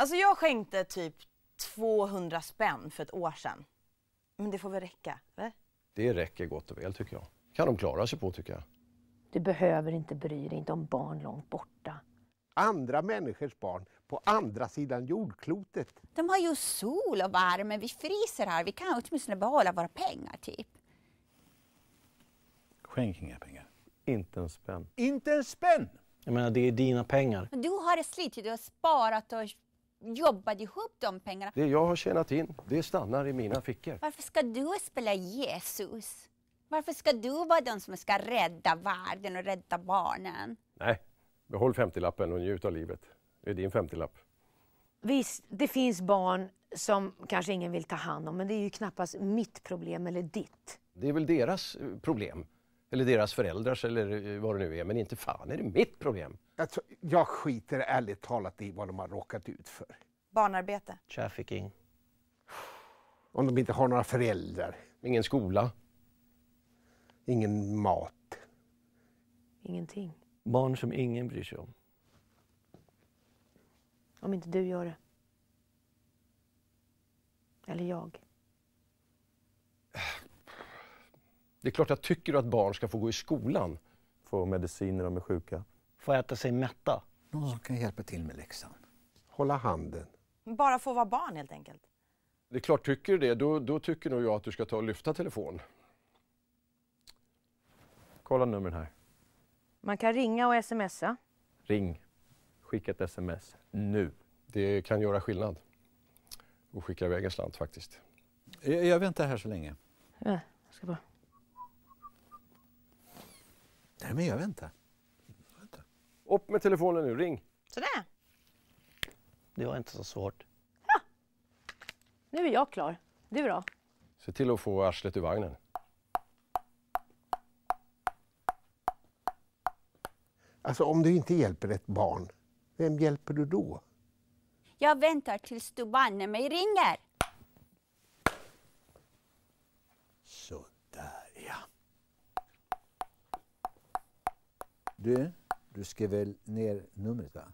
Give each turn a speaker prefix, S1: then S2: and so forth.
S1: Alltså jag skänkte typ 200 spänn för ett år sedan. Men det får väl räcka? Va?
S2: Det räcker gott och väl tycker jag. kan de klara sig på tycker jag.
S1: Du behöver inte bry dig inte om barn långt borta.
S2: Andra människors barn på andra sidan jordklotet.
S1: De har ju sol och värme, vi fryser här. Vi kan åtminstone behålla våra pengar typ.
S2: Skänk inga pengar. Inte en spänn.
S1: Inte en spänn!
S2: Jag menar, det är dina pengar.
S1: Men du har slitit, du har sparat och jobbade ihop de pengarna. Det
S2: jag har tjänat in, det stannar i mina fickor.
S1: Varför ska du spela Jesus? Varför ska du vara den som ska rädda världen och rädda barnen?
S2: Nej, behåll 50-lappen och njut av livet. Det är din 50-lapp.
S1: Visst, det finns barn som kanske ingen vill ta hand om, men det är ju knappast
S2: mitt problem eller ditt. Det är väl deras problem. Eller deras föräldrars eller eh, vad det nu är. Men inte fan är det mitt problem. Alltså, jag skiter ärligt talat i vad de har råkat ut för. Barnarbete. Trafficking. Om de inte har några föräldrar. Ingen skola. Ingen mat. Ingenting. Barn som ingen bryr sig om. Om inte du gör det. Eller jag. Det är klart jag tycker att barn ska få gå i skolan. Få medicin när de är sjuka. Få äta sig mätta. Någon som kan hjälpa till med läxan. Hålla handen.
S1: Bara få vara barn helt enkelt.
S2: Det är klart, tycker du det, då, då tycker nog jag att du ska ta och lyfta telefon. Kolla numren här. Man kan ringa och smsa. Ring. Skicka ett sms nu. Det kan göra skillnad. Och skicka iväg en slant faktiskt. Jag, jag väntar här så länge. jag ska bara... Nej, men jag väntar. inte. Upp med telefonen nu, ring. Sådär. Det var inte så svårt. Ja. Nu är jag klar. Du då? Se till att få arslet ur vagnen. Alltså om du inte hjälper ett barn, vem hjälper du då?
S1: Jag väntar tills du banne mig ringer.
S2: Så Du, du skrev väl ner numret va?